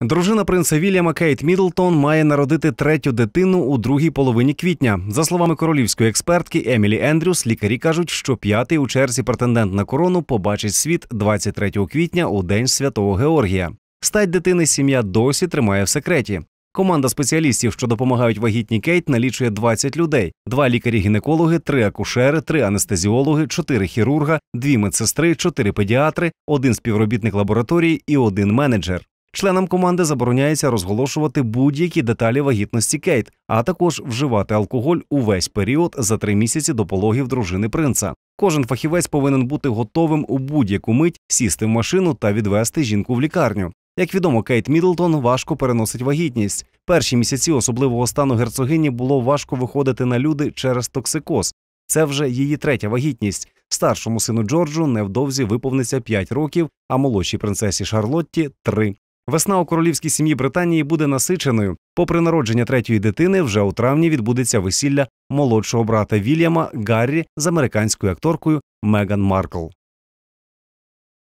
Дружина принца Вільяма Кейт Мідлтон має народити третю дитину у другій половині квітня. За словами королівської експертки Емілі Ендрюс, лікарі кажуть, що п'ятий у черзі претендент на корону побачить світ 23 квітня у день святого Георгія. Стать дитини сім'я досі тримає в секреті. Команда спеціалістів, що допомагають вагітній Кейт, налічує 20 людей: два лікарі-гінекологи, три акушери, три анестезіологи, чотири хірурга, дві медсестри, чотири педіатри, один співробітник лабораторії і один менеджер. Членам команди забороняється розголошувати будь-які деталі вагітності Кейт, а також вживати алкоголь увесь період за три місяці до пологів дружини принца. Кожен фахівець повинен бути готовим у будь-яку мить сісти в машину та відвести жінку в лікарню. Як відомо, Кейт Мідлтон важко переносить вагітність. Перші місяці особливого стану герцогині було важко виходити на люди через токсикоз. Це вже її третя вагітність. Старшому сину Джорджу невдовзі виповниться 5 років, а молодшій принцесі Шарлотті 3. Весна у королівській сім'ї Британії буде насиченою. Попри народження третьої дитини, вже у травні відбудеться весілля молодшого брата Вільяма Гаррі з американською акторкою Меган Маркл.